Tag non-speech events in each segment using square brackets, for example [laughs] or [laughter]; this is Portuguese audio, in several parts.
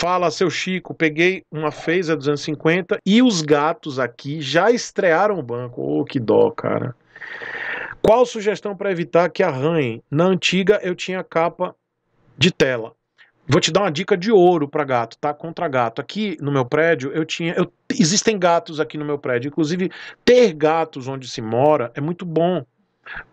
Fala, seu Chico, peguei uma Phaser 250 e os gatos aqui já estrearam o banco. Ô, oh, que dó, cara. Qual sugestão para evitar que arranhem? Na antiga eu tinha capa de tela. Vou te dar uma dica de ouro para gato, tá? Contra gato. Aqui no meu prédio eu tinha, eu, existem gatos aqui no meu prédio. Inclusive ter gatos onde se mora é muito bom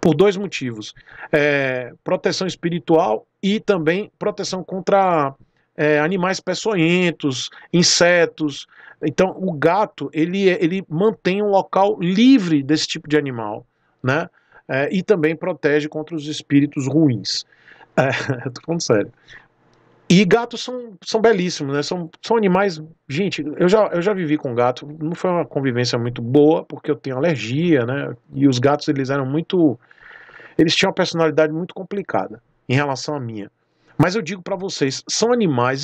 por dois motivos: é, proteção espiritual e também proteção contra é, animais peçonhentos, insetos. Então, o gato ele, é, ele mantém um local livre desse tipo de animal, né? É, e também protege contra os espíritos ruins. É, [laughs] tô falando sério. E gatos são, são belíssimos, né? São, são animais. Gente, eu já, eu já vivi com gato, não foi uma convivência muito boa, porque eu tenho alergia, né? E os gatos, eles eram muito. Eles tinham uma personalidade muito complicada em relação à minha. Mas eu digo para vocês, são animais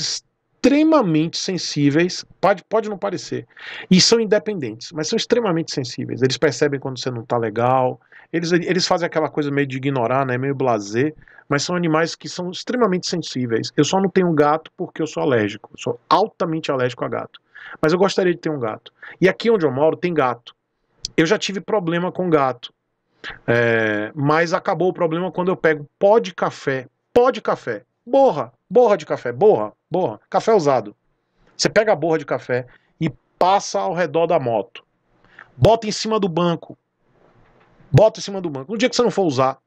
extremamente sensíveis, pode, pode não parecer, e são independentes, mas são extremamente sensíveis. Eles percebem quando você não está legal, eles, eles fazem aquela coisa meio de ignorar, né, meio blazer, mas são animais que são extremamente sensíveis. Eu só não tenho gato porque eu sou alérgico, eu sou altamente alérgico a gato. Mas eu gostaria de ter um gato. E aqui onde eu moro tem gato. Eu já tive problema com gato, é, mas acabou o problema quando eu pego pó de café, pó de café, borra, borra de café, borra, borra, café usado. Você pega a borra de café e passa ao redor da moto. Bota em cima do banco. Bota em cima do banco. No dia que você não for usar,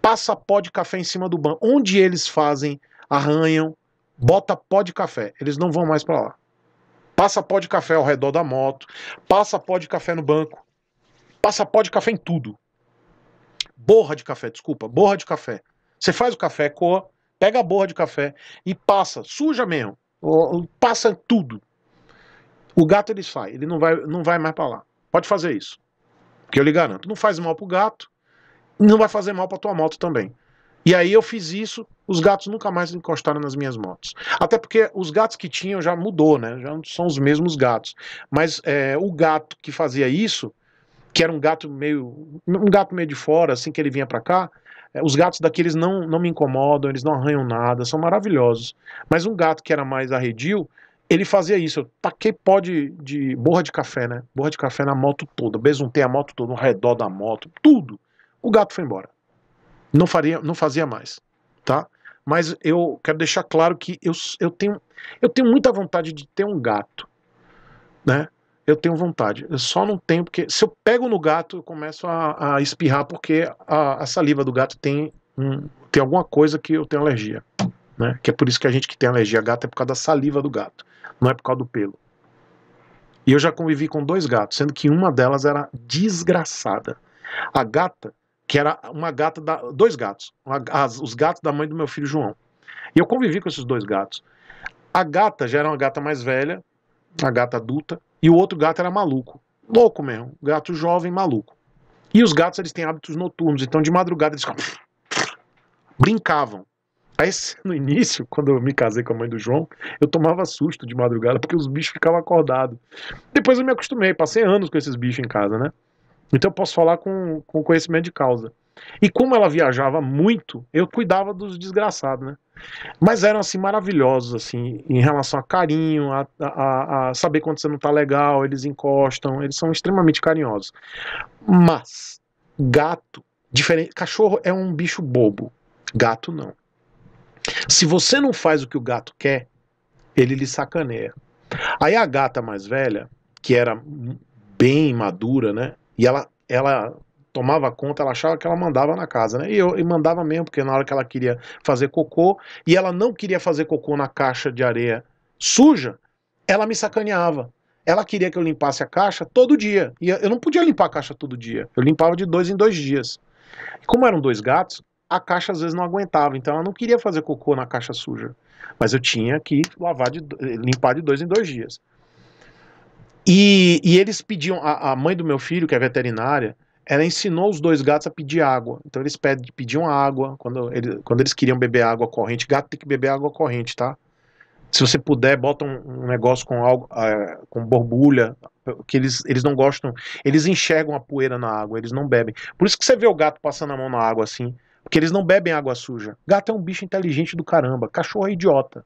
passa pó de café em cima do banco. Onde eles fazem, arranham, bota pó de café. Eles não vão mais para lá. Passa pó de café ao redor da moto, passa pó de café no banco, passa pó de café em tudo. Borra de café, desculpa, borra de café. Você faz o café, coa, Pega a borra de café e passa, suja mesmo. Passa tudo. O gato ele sai, ele não vai, não vai mais para lá. Pode fazer isso. Que eu lhe garanto. Não faz mal pro gato, não vai fazer mal pra tua moto também. E aí eu fiz isso, os gatos nunca mais encostaram nas minhas motos. Até porque os gatos que tinham já mudou, né? Já não são os mesmos gatos. Mas é, o gato que fazia isso, que era um gato meio. um gato meio de fora, assim que ele vinha para cá, é, os gatos daqueles não, não me incomodam, eles não arranham nada, são maravilhosos. Mas um gato que era mais arredio, ele fazia isso. Eu taquei pó de, de borra de café, né? Borra de café na moto toda. Besuntei a moto toda, no redor da moto, tudo. O gato foi embora. Não, faria, não fazia mais, tá? Mas eu quero deixar claro que eu, eu, tenho, eu tenho muita vontade de ter um gato, né? eu tenho vontade. Eu só não tenho, porque se eu pego no gato, eu começo a, a espirrar, porque a, a, saliva do gato tem, um, tem alguma coisa que eu tenho alergia. Né? Que é por isso que a gente que tem alergia a gato é por causa da saliva do gato, não é por causa do pelo. E eu já convivi com dois gatos, sendo que uma delas era desgraçada. A gata, que era uma gata da. Dois gatos. Uma, as, os gatos da mãe do meu filho João. E eu convivi com esses dois gatos. A gata já era uma gata mais velha, a gata adulta, e o outro gato era maluco. Louco mesmo. Gato jovem, maluco. E os gatos, eles têm hábitos noturnos. Então, de madrugada, eles brincavam. Aí, [laughs] no início, quando eu me casei com a mãe do João, eu tomava susto de madrugada porque os bichos ficavam acordados. Depois eu me acostumei, passei anos com esses bichos em casa, né? Então eu posso falar com, com conhecimento de causa. E como ela viajava muito, eu cuidava dos desgraçados, né? Mas eram assim maravilhosos, assim, em relação a carinho, a, a, a saber quando você não tá legal, eles encostam, eles são extremamente carinhosos. Mas gato, diferente, cachorro é um bicho bobo, gato não. Se você não faz o que o gato quer, ele lhe sacaneia. Aí a gata mais velha, que era bem madura, né? E ela, ela tomava conta, ela achava que ela mandava na casa, né? E eu e mandava mesmo, porque na hora que ela queria fazer cocô e ela não queria fazer cocô na caixa de areia suja, ela me sacaneava. Ela queria que eu limpasse a caixa todo dia. E eu não podia limpar a caixa todo dia. Eu limpava de dois em dois dias. E como eram dois gatos, a caixa às vezes não aguentava, então ela não queria fazer cocô na caixa suja. Mas eu tinha que lavar de, eh, limpar de dois em dois dias. E, e eles pediam, a, a, mãe do meu filho, que é veterinária, ela ensinou os dois gatos a pedir água. Então eles pedem, pediam água. Quando, quando eles queriam beber água corrente, gato tem que beber água corrente, tá? Se você puder, bota um, um negócio com algo, ah, com borbulha, que eles, eles não gostam. Eles enxergam a poeira na água, eles não bebem. Por isso que você vê o gato passando a mão na água assim, porque eles não bebem água suja. Gato é um bicho inteligente do caramba, cachorro é idiota.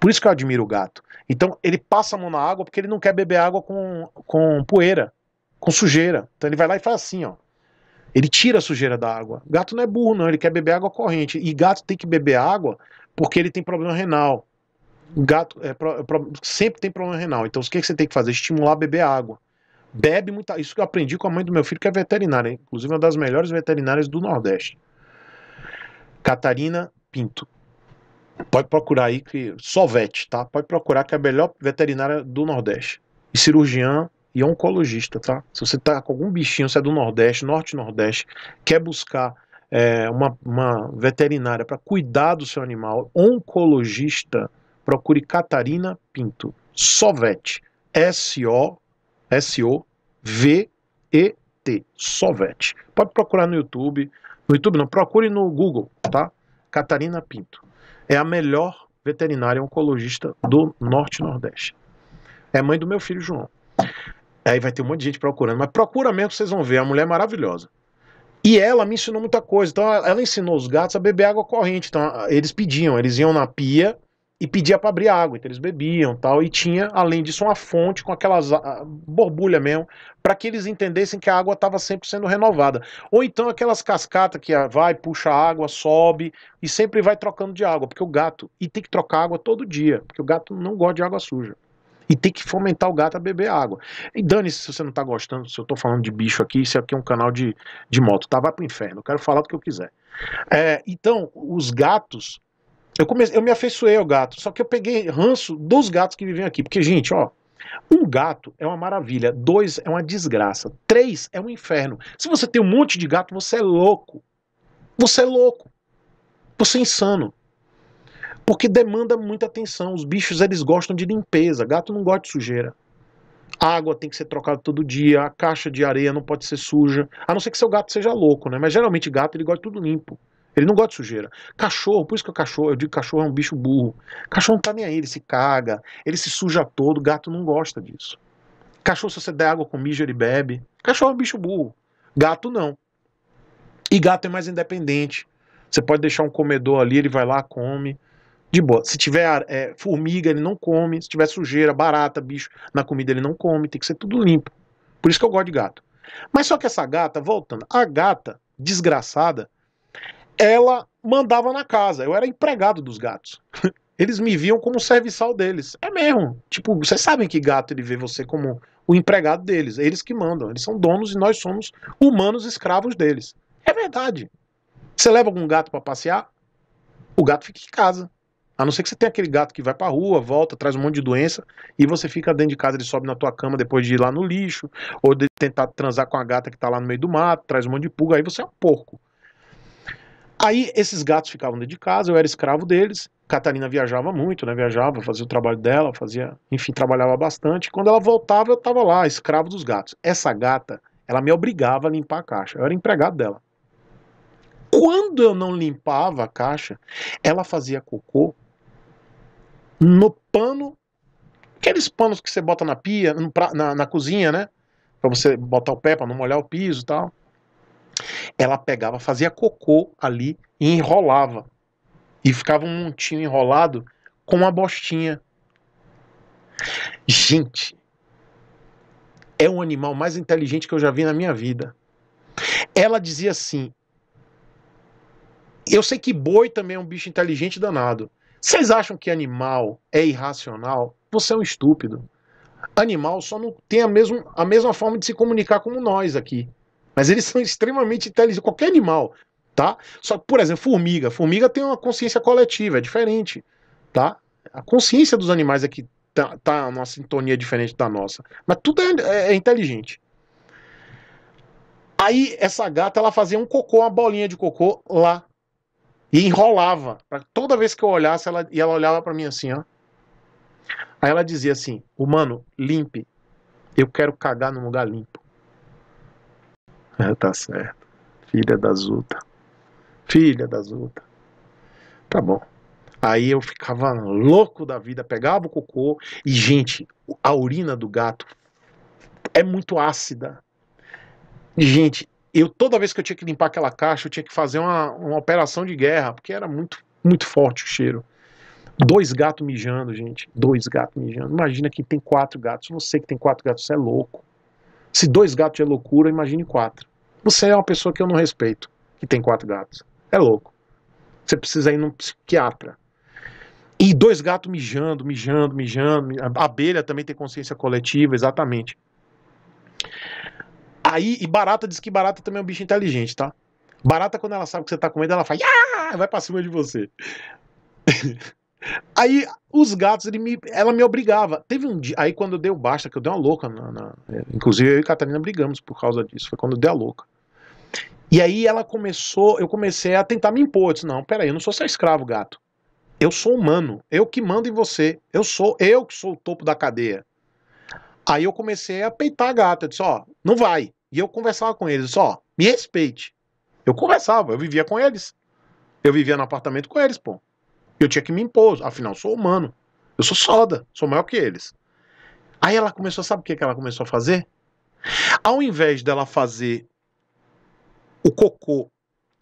Por isso que eu admiro o gato. Então ele passa a mão na água porque ele não quer beber água com, com poeira com sujeira. Então ele vai lá e faz assim, ó. Ele tira a sujeira da água. Gato não é burro, não. Ele quer beber água corrente. E gato tem que beber água porque ele tem problema renal. Gato é, pro, é, pro, sempre tem problema renal. Então o que, que você tem que fazer? Estimular a beber água. Bebe muita. Isso que eu aprendi com a mãe do meu filho, que é veterinária. Inclusive, uma das melhores veterinárias do Nordeste. Catarina Pinto. Pode procurar aí que. vete, tá? Pode procurar que é a melhor veterinária do Nordeste. E cirurgiã e oncologista, tá? Se você tá com algum bichinho, você é do Nordeste, Norte-Nordeste, quer buscar é, uma, uma veterinária para cuidar do seu animal, oncologista, procure Catarina Pinto, Sovete, S-O-S-O-V-E-T, Sovete. Pode procurar no YouTube, no YouTube não, procure no Google, tá? Catarina Pinto. É a melhor veterinária oncologista do Norte-Nordeste. É mãe do meu filho João. Aí vai ter um monte de gente procurando, mas procura mesmo vocês vão ver, a mulher é maravilhosa. E ela me ensinou muita coisa. Então ela ensinou os gatos a beber água corrente. Então ah, eles pediam, eles iam na pia e pedia para abrir água. Então eles bebiam, tal, e tinha além disso uma fonte com aquelas ah, borbulha mesmo, para que eles entendessem que a água estava sempre sendo renovada. Ou então aquelas cascatas que ah, vai, puxa a água, sobe e sempre vai trocando de água, porque o gato e tem que trocar água todo dia, porque o gato não gosta de água suja e tem que fomentar o gato a beber água. E dane-se se você não está gostando, se eu estou falando de bicho aqui, isso aqui é um canal de, de moto, tá? Vai pro inferno, eu quero falar do que eu quiser. É, então, os gatos. Eu, comecei, eu me afeiçoei ao gato, só que eu peguei ranço dos gatos que vivem aqui. Porque, gente, ó, um gato é uma maravilha, dois é uma desgraça, três é um inferno. Se você tem um monte de gato, você é louco. Você é louco. Você é insano. Porque demanda muita atenção. Os bichos eles gostam de limpeza, gato não gosta de sujeira. A água tem que ser trocada todo dia, a caixa de areia não pode ser suja, a não ser que seu gato seja louco, né? Mas geralmente gato ele gosta de tudo limpo. Ele não gosta de sujeira. Cachorro, por isso que o cachorro, eu digo cachorro é um bicho burro. Cachorro não tá nem aí, ele se caga, ele se suja todo, gato não gosta disso. Cachorro, se você der água com mijo, ele bebe. Cachorro é um bicho burro. Gato não. E gato é mais independente. Você pode deixar um comedor ali, ele vai lá, come de boa. Se tiver é, formiga, ele não come. Se tiver sujeira, barata, bicho na comida, ele não come. Tem que ser tudo limpo. Por isso que eu gosto de gato. Mas só que essa gata, voltando, a gata, desgraçada, ela mandava na casa. Eu era empregado dos gatos. [laughs] Eles me viam como serviçal deles. É mesmo. Tipo, vocês sabem que gato ele vê você como o empregado deles. Eles que mandam. Eles são donos e nós somos humanos escravos deles. É verdade. Você leva algum gato para passear? O gato fica em casa. A não ser que você tenha aquele gato que vai pra rua, volta, traz um monte de doença e você fica dentro de casa, ele sobe na tua cama depois de ir lá no lixo, ou de tentar transar com a gata que tá lá no meio do mato, traz um monte de pulga, aí você é um porco. Aí esses gatos ficavam dentro de casa, eu era escravo deles. Catarina viajava muito, né? Viajava, fazia o trabalho dela, fazia, enfim, trabalhava bastante. Quando ela voltava, eu tava lá, escravo dos gatos. Essa gata, ela me obrigava a limpar a caixa. Eu era empregado dela. Quando eu não limpava a caixa, ela fazia cocô no pano, aqueles panos que você bota na pia, pra, na, na cozinha, né? Pra você botar o pé, pra não molhar o piso e tal. Ela pegava, fazia cocô ali e enrolava. E ficava um montinho enrolado com uma bostinha. Gente, é um animal mais inteligente que eu já vi na minha vida. Ela dizia assim: Eu sei que boi também é um bicho inteligente danado, vocês acham que animal é irracional? Você é um estúpido. Animal só não tem a, mesmo, a mesma forma de se comunicar como nós aqui. Mas eles são extremamente inteligentes. Qualquer animal, tá? Só que, por exemplo, formiga. Formiga tem uma consciência coletiva, é diferente, tá? A consciência dos animais aqui é tá, tá numa sintonia diferente da nossa. Mas tudo é, é, é inteligente. Aí essa gata ela fazia um cocô, uma bolinha de cocô lá e enrolava. toda vez que eu olhasse, ela, e ela olhava para mim assim, ó. Aí ela dizia assim: Humano, limpe. Eu quero cagar num lugar limpo. É, tá certo. Filha da Zuta. Filha da Zuta. Tá bom. Aí eu ficava louco da vida, pegava o cocô e, gente, a urina do gato é muito ácida. Gente, eu toda vez que eu tinha que limpar aquela caixa, eu tinha que fazer uma, uma operação de guerra, porque era muito, muito forte o cheiro. Dois gatos mijando, gente. Dois gatos mijando. Imagina que tem quatro gatos. Você que tem quatro gatos, você é louco. Se dois gatos é loucura, imagine quatro. Você é uma pessoa que eu não respeito, que tem quatro gatos. É louco. Você precisa ir num psiquiatra. E dois gatos mijando, mijando, mijando. A abelha também tem consciência coletiva, exatamente. Aí, e barata diz que barata também é um bicho inteligente, tá? Barata, quando ela sabe que você tá comendo, ela faz. Ah! Vai pra cima de você. [laughs] aí, os gatos, ele me, ela me obrigava. Teve um dia. Aí, quando deu baixa basta, que eu dei uma louca. Na, na, inclusive, eu e Catarina brigamos por causa disso. Foi quando eu dei a louca. E aí, ela começou. Eu comecei a tentar me impor. Eu disse: Não, peraí, eu não sou seu escravo, gato. Eu sou humano. Eu que mando em você. Eu sou. Eu que sou o topo da cadeia. Aí eu comecei a peitar a gata. Eu disse: Ó, não vai. E eu conversava com eles, só, me respeite. Eu conversava, eu vivia com eles. Eu vivia no apartamento com eles, pô. Eu tinha que me impor, afinal, sou humano. Eu sou soda, sou maior que eles. Aí ela começou, sabe o que, que ela começou a fazer? Ao invés dela fazer o cocô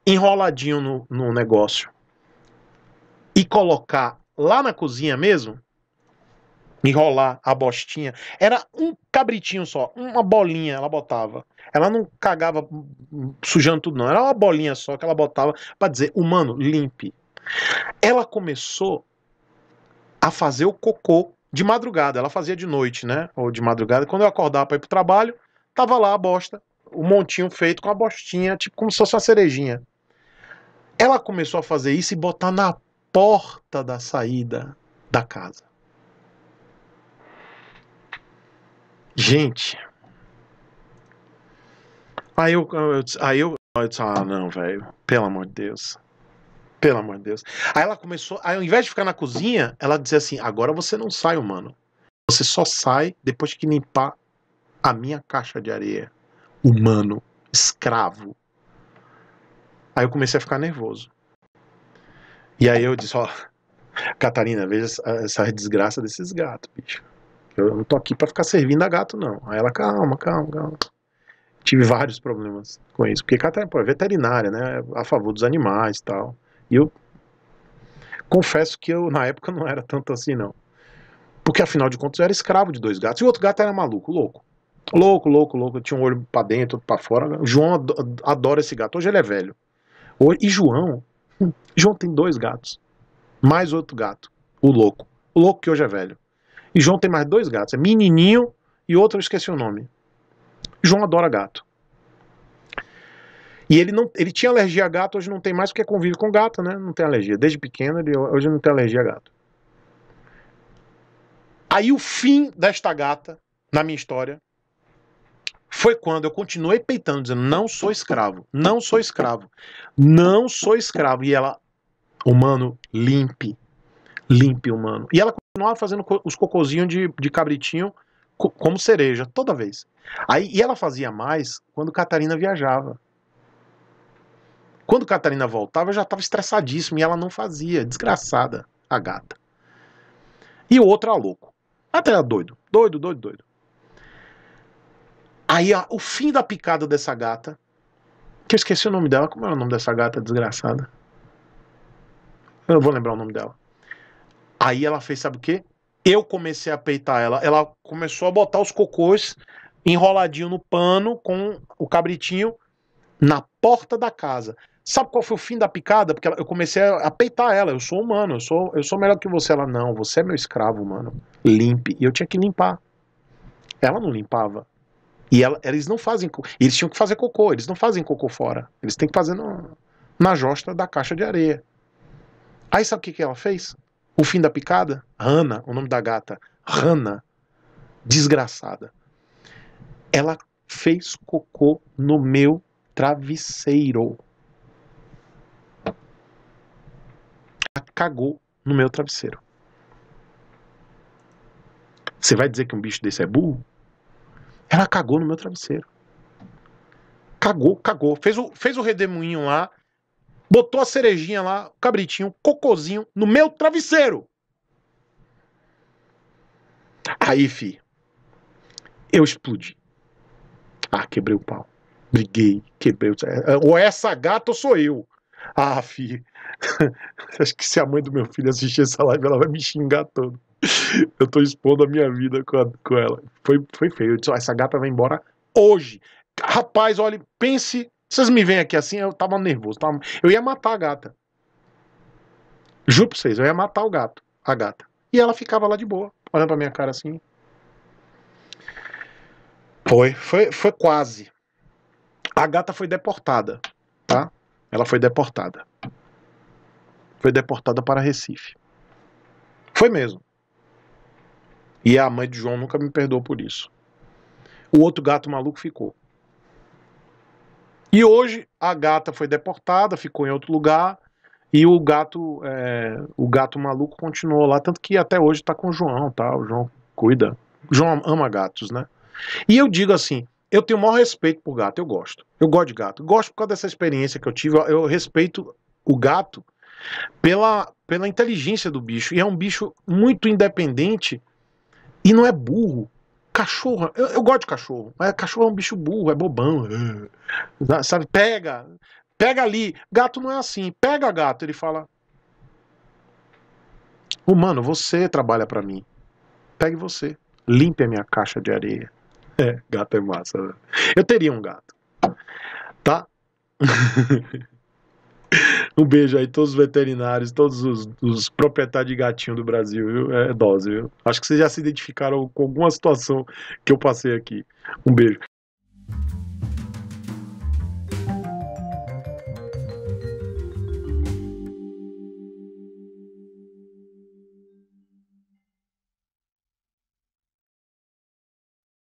enroladinho no, no negócio e colocar lá na cozinha mesmo, enrolar a bostinha. Era um cabritinho só, uma bolinha ela botava. Ela não cagava sujando tudo, não. Era uma bolinha só que ela botava para dizer, humano, limpe. Ela começou a fazer o cocô de madrugada. Ela fazia de noite, né? Ou de madrugada. Quando eu acordava para ir pro trabalho, tava lá a bosta, o um montinho feito com a bostinha, tipo como se fosse uma cerejinha. Ela começou a fazer isso e botar na porta da saída da casa. Gente. Aí eu, eu, aí eu, eu disse, ah, não, velho. Pelo amor de Deus. Pelo amor de Deus. Aí ela começou, aí ao invés de ficar na cozinha, ela dizia assim: agora você não sai, humano. Você só sai depois que limpar a minha caixa de areia. Humano, escravo. Aí eu comecei a ficar nervoso. E aí eu disse: ó, Catarina, veja essa desgraça desses gatos, bicho. Eu não tô aqui para ficar servindo a gato, não. Aí ela, calma, calma, calma. Tive vários problemas com isso, porque Catarina pô, é veterinária, né? A favor dos animais e tal. E eu confesso que eu, na época, não era tanto assim, não. Porque, afinal de contas, eu era escravo de dois gatos. E o outro gato era maluco, louco. Louco, louco, louco. Tinha um olho para dentro, outro pra fora. O João adora esse gato. Hoje ele é velho. E João, hum, João tem dois gatos. Mais outro gato, o louco. O louco que hoje é velho. E João tem mais dois gatos, é Menininho e outro eu esqueci o nome. João adora gato. E ele não, ele tinha alergia a gato, hoje não tem mais porque convive com gato, né? Não tem alergia. Desde pequeno ele hoje não tem alergia a gato. Aí o fim desta gata na minha história foi quando eu continuei peitando, dizendo: não sou escravo, não sou escravo, não sou escravo. E ela, humano, limpe, limpe humano. E ela continuava fazendo os cocôzinhos de, de cabritinho co como cereja, toda vez. Aí, e ela fazia mais quando Catarina viajava. Quando Catarina voltava, eu já estava estressadíssimo e ela não fazia. Desgraçada, a gata. E o outro era louco. Até era doido. Doido, doido, doido. Aí o fim da picada dessa gata, que eu esqueci o nome dela. Como era o nome dessa gata desgraçada? Eu não vou lembrar o nome dela. Aí ela fez, sabe o quê? Eu comecei a peitar ela. Ela começou a botar os cocôs enroladinho no pano com o cabritinho na porta da casa. Sabe qual foi o fim da picada? Porque eu comecei a peitar ela. Eu sou humano, eu sou, eu sou melhor que você. Ela, não, você é meu escravo, mano. Limpe. E eu tinha que limpar. Ela não limpava. E ela, eles não fazem. Eles tinham que fazer cocô. Eles não fazem cocô fora. Eles têm que fazer no, na josta da caixa de areia. Aí sabe o que, que ela fez? O fim da picada? Rana, o nome da gata. Rana, desgraçada. Ela fez cocô no meu travesseiro. Ela cagou no meu travesseiro. Você vai dizer que um bicho desse é burro? Ela cagou no meu travesseiro. Cagou, cagou. Fez o, fez o redemoinho lá botou a cerejinha lá, o cabritinho, o cocôzinho, no meu travesseiro. Aí, fi, eu explodi. Ah, quebrei o pau. Briguei, quebrei o... Ou essa gata ou sou eu. Ah, fi, [laughs] acho que se a mãe do meu filho assistir essa live, ela vai me xingar todo. Eu tô expondo a minha vida com, a, com ela. Foi, foi feio. Eu disse, essa gata vai embora hoje. Rapaz, olha, pense vocês me veem aqui assim, eu tava nervoso. Tava... Eu ia matar a gata. Juro pra vocês, eu ia matar o gato, a gata. E ela ficava lá de boa, olhando pra minha cara assim. Foi, foi, foi quase. A gata foi deportada, tá? Ela foi deportada. Foi deportada para Recife. Foi mesmo. E a mãe de João nunca me perdoou por isso. O outro gato maluco ficou. E hoje a gata foi deportada, ficou em outro lugar e o gato, é, o gato maluco continuou lá, tanto que até hoje está com o João, tá? O João cuida. O João ama gatos, né? E eu digo assim, eu tenho o maior respeito por gato, eu gosto. Eu gosto de gato. Gosto por causa dessa experiência que eu tive. Eu, eu respeito o gato pela, pela inteligência do bicho. E é um bicho muito independente e não é burro. Cachorro, eu, eu gosto de cachorro, mas cachorro é um bicho burro, é bobão. É, sabe, pega, pega ali. Gato não é assim, pega gato. Ele fala: Humano, você trabalha para mim. Pegue você. Limpe a minha caixa de areia. É, gato é massa. Né? Eu teria um gato. Tá? [laughs] Um beijo aí, todos os veterinários, todos os, os proprietários de gatinho do Brasil, viu? É dose, viu? Acho que vocês já se identificaram com alguma situação que eu passei aqui. Um beijo.